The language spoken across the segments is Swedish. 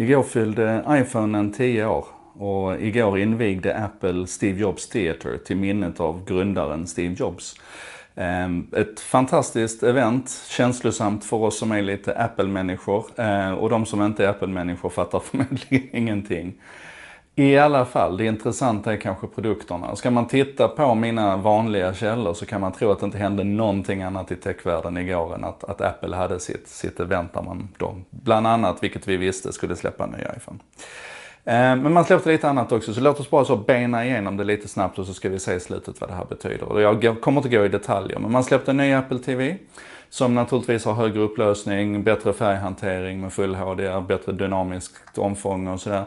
Igår fyllde Iphone 10 år och igår invigde Apple Steve Jobs Theater till minnet av grundaren Steve Jobs. Ehm, ett fantastiskt event, känslosamt för oss som är lite Apple-människor ehm, och de som inte är Apple-människor fattar förmodligen ingenting. I alla fall, det intressanta är kanske produkterna. Ska man titta på mina vanliga källor så kan man tro att det inte hände någonting annat i techvärlden igår än att, att Apple hade sitt, sitt event där man då, bland annat, vilket vi visste, skulle släppa en ny iPhone. Eh, men man släppte lite annat också, så låt oss bara så bena igenom det lite snabbt och så ska vi se i slutet vad det här betyder. Jag kommer inte gå i detaljer, men man släppte en ny Apple TV. Som naturligtvis har högre upplösning, bättre färghantering med full HD, bättre dynamiskt omfång och sådär.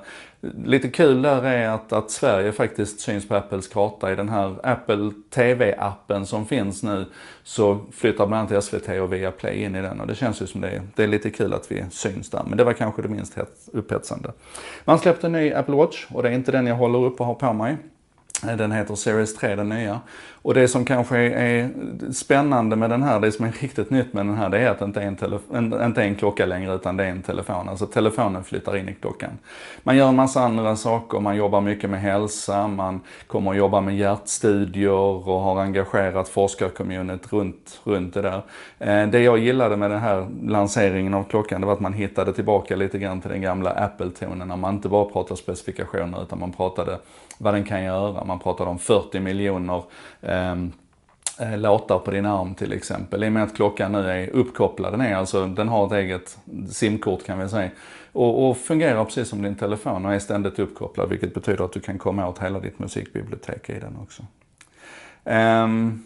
Lite kul där är att, att Sverige faktiskt syns på Apples karta. I den här Apple TV-appen som finns nu så flyttar bland annat SVT och Viaplay in i den och det känns ju som det är, det är lite kul att vi syns där. Men det var kanske det minst upphetsande. Man släppte en ny Apple Watch och det är inte den jag håller upp och har på mig. Den heter Series 3, den nya. Och det som kanske är spännande med den här, det som är riktigt nytt med den här, det är att det inte är en, telefon, inte en klocka längre utan det är en telefon. Alltså telefonen flyttar in i klockan. Man gör en massa andra saker, man jobbar mycket med hälsa, man kommer att jobba med hjärtstudier och har engagerat forskarcommunityt runt, runt det där. Eh, det jag gillade med den här lanseringen av klockan, det var att man hittade tillbaka lite grann till den gamla Apple-tonen när man inte bara pratade specifikationer utan man pratade vad den kan göra man pratade om 40 miljoner ehm, eh, låtar på din arm till exempel. I och med att klockan nu är uppkopplad, den, är alltså, den har ett eget simkort kan vi säga. Och, och, fungerar precis som din telefon och är ständigt uppkopplad vilket betyder att du kan komma åt hela ditt musikbibliotek i den också. Um,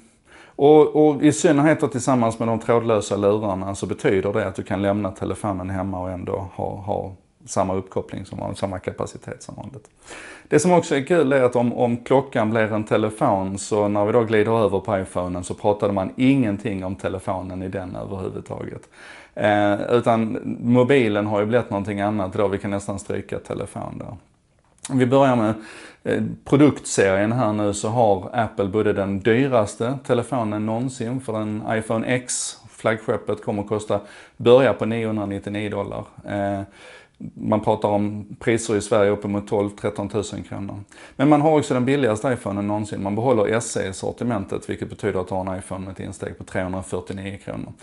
och, och, i synnerhet då tillsammans med de trådlösa lurarna så betyder det att du kan lämna telefonen hemma och ändå ha, ha samma uppkoppling som vanligt, samma kapacitet som vanligt. Det som också är kul är att om, om klockan blir en telefon så när vi då glider över på iPhonen så pratade man ingenting om telefonen i den överhuvudtaget. Eh, utan mobilen har ju blivit någonting annat då, vi kan nästan stryka telefon där. Om vi börjar med eh, produktserien här nu så har Apple både den dyraste telefonen någonsin för en iPhone X, flaggskeppet kommer att kosta, börja på 999 dollar. Eh, man pratar om priser i Sverige uppemot 12 13 000 kronor. Men man har också den billigaste iPhonen någonsin. Man behåller SE i sortimentet vilket betyder att du har en iPhone med ett insteg på 349 kronor.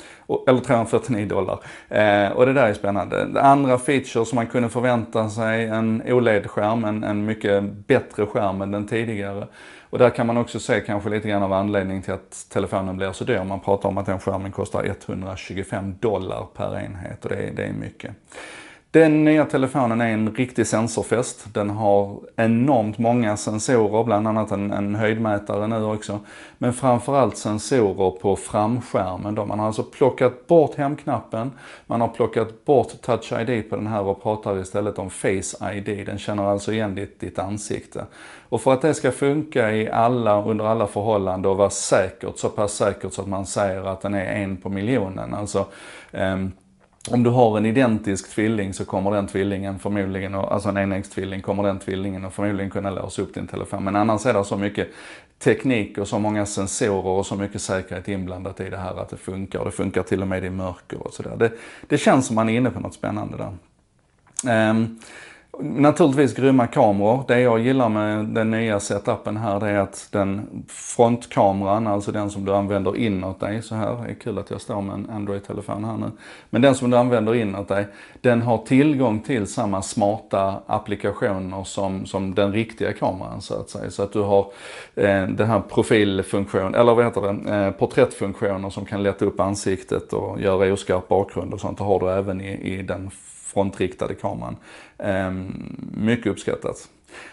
Eller 349 dollar. Eh, och det där är spännande. Andra features som man kunde förvänta sig, en OLED-skärm, en, en mycket bättre skärm än den tidigare. Och där kan man också se kanske lite grann av anledningen till att telefonen blir så dyr. Man pratar om att den skärmen kostar 125 dollar per enhet och det, det är mycket. Den nya telefonen är en riktig sensorfest. Den har enormt många sensorer, bland annat en, en höjdmätare nu också. Men framförallt sensorer på framskärmen. Då. Man har alltså plockat bort hemknappen, man har plockat bort touch ID på den här och pratar istället om face ID. Den känner alltså igen ditt, ditt ansikte. Och för att det ska funka i alla, under alla förhållanden och vara säkert, så pass säkert så att man säger att den är en på miljonen. Alltså, ehm, om du har en identisk tvilling så kommer den tvillingen förmodligen, alltså en enäggstvilling, kommer den tvillingen och förmodligen kunna låsa upp din telefon. Men annars är det så mycket teknik och så många sensorer och så mycket säkerhet inblandat i det här att det funkar. Det funkar till och med i mörker och sådär. Det, det känns som man är inne på något spännande där. Um, Naturligtvis grymma kameror. Det jag gillar med den nya setupen här det är att den frontkameran, alltså den som du använder inåt dig så här. Det är kul att jag står med en Android-telefon här nu. Men den som du använder inåt dig, den har tillgång till samma smarta applikationer som, som den riktiga kameran så att säga. Så att du har eh, den här profilfunktionen, eller vad heter det, eh, porträttfunktioner som kan lätta upp ansiktet och göra oskarp bakgrund och sånt. Det har du även i, i den frontriktade kameran. Ehm, mycket uppskattat.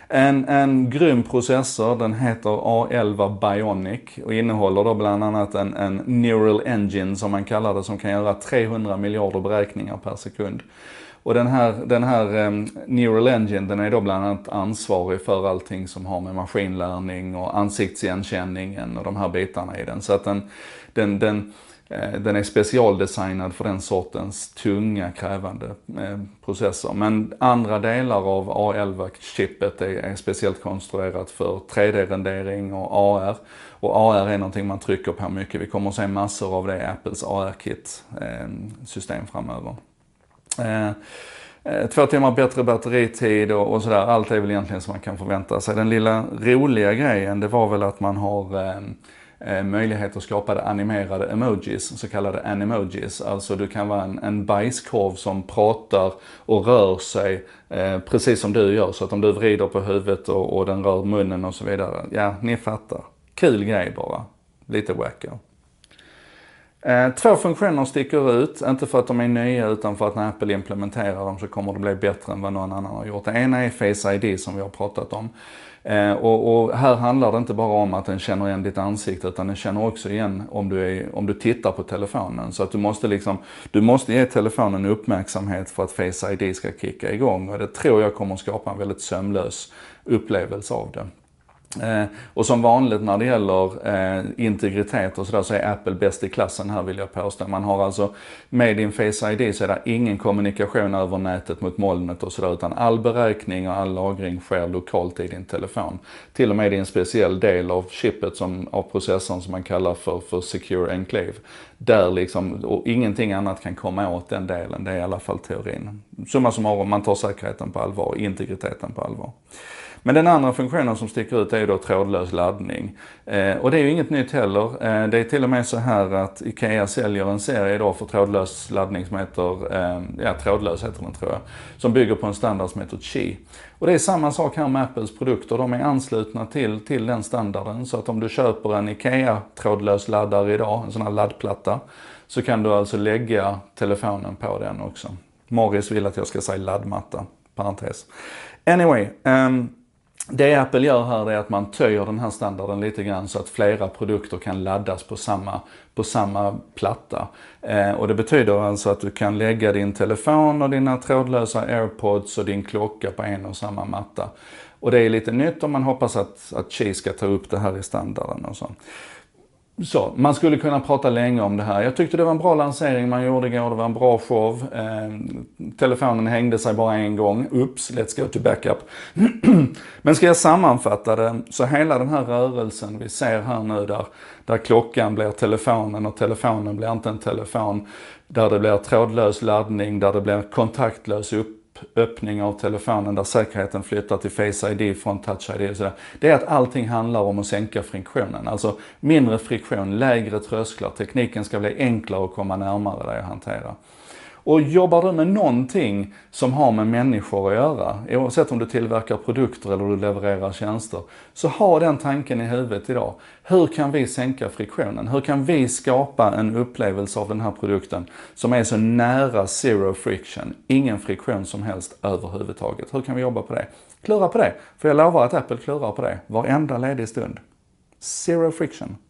En, en grym processor, den heter A11 Bionic och innehåller då bland annat en, en Neural Engine som man kallar det, som kan göra 300 miljarder beräkningar per sekund. Och den här, den här um, Neural Engine den är då bland annat ansvarig för allting som har med maskinlärning och ansiktsigenkänningen och de här bitarna i den. Så att den, den, den Eh, den är specialdesignad för den sortens tunga krävande eh, processer. Men andra delar av A11-chippet är, speciellt konstruerat för 3D-rendering och AR. Och AR är någonting man trycker på mycket. Vi kommer att se massor av det i Apples AR-kit-system eh, framöver. Två timmar bättre batteritid och, och sådär. Allt är väl egentligen som man kan förvänta sig. Den lilla roliga grejen det var väl att man har Eh, möjlighet att skapa animerade emojis, så kallade animojis. Alltså du kan vara en, en bajskorv som pratar och rör sig eh, precis som du gör. Så att om du vrider på huvudet och, och den rör munnen och så vidare. Ja, ni fattar. Kul grej bara. Lite wacko. Eh, två funktioner sticker ut, inte för att de är nya utan för att när Apple implementerar dem så kommer det bli bättre än vad någon annan har gjort. Det ena är Face ID som vi har pratat om. Eh, och, och, här handlar det inte bara om att den känner igen ditt ansikte utan den känner också igen om du, är, om du tittar på telefonen. Så att du måste, liksom, du måste ge telefonen uppmärksamhet för att Face ID ska kicka igång och det tror jag kommer skapa en väldigt sömlös upplevelse av det. Eh, och som vanligt när det gäller eh, integritet och sådär så är Apple bäst i klassen här vill jag påstå. Man har alltså med din Face ID så är det ingen kommunikation över nätet mot molnet och sådär utan all beräkning och all lagring sker lokalt i din telefon. Till och med i en speciell del av chippet som, av processorn som man kallar för, för Secure Enclave. Där liksom, och ingenting annat kan komma åt den delen, det är i alla fall teorin. Summa summarum, man tar säkerheten på allvar, integriteten på allvar. Men den andra funktionen som sticker ut är då trådlös laddning. Eh, och det är ju inget nytt heller. Eh, det är till och med så här att IKEA säljer en serie idag för trådlös laddning som heter, eh, ja trådlös heter den tror jag, som bygger på en standard som heter Qi. Och det är samma sak här med Apples produkter, de är anslutna till, till den standarden. Så att om du köper en IKEA trådlös laddare idag, en sån här laddplatta, så kan du alltså lägga telefonen på den också. Morris vill att jag ska säga laddmatta, parentes. Anyway, um, det Apple gör här är att man töjer den här standarden lite grann så att flera produkter kan laddas på samma, på samma platta. Eh, och det betyder alltså att du kan lägga din telefon och dina trådlösa airpods och din klocka på en och samma matta. Och det är lite nytt och man hoppas att, att Qi ska ta upp det här i standarden och så så, man skulle kunna prata länge om det här. Jag tyckte det var en bra lansering man gjorde igår. Det var en bra show. Eh, telefonen hängde sig bara en gång. Oops, let's go to backup. Men ska jag sammanfatta det, så hela den här rörelsen vi ser här nu där, där klockan blir telefonen och telefonen blir inte en telefon. Där det blir trådlös laddning, där det blir kontaktlös upp öppning av telefonen där säkerheten flyttar till Face ID från Touch ID och sådär. Det är att allting handlar om att sänka friktionen. Alltså mindre friktion, lägre trösklar. Tekniken ska bli enklare att komma närmare dig och hantera. Och jobbar du med någonting som har med människor att göra, oavsett om du tillverkar produkter eller du levererar tjänster, så ha den tanken i huvudet idag. Hur kan vi sänka friktionen? Hur kan vi skapa en upplevelse av den här produkten som är så nära zero friction, ingen friktion som helst överhuvudtaget? Hur kan vi jobba på det? Klura på det, för jag lovar att Apple klurar på det varenda ledig stund. Zero friction.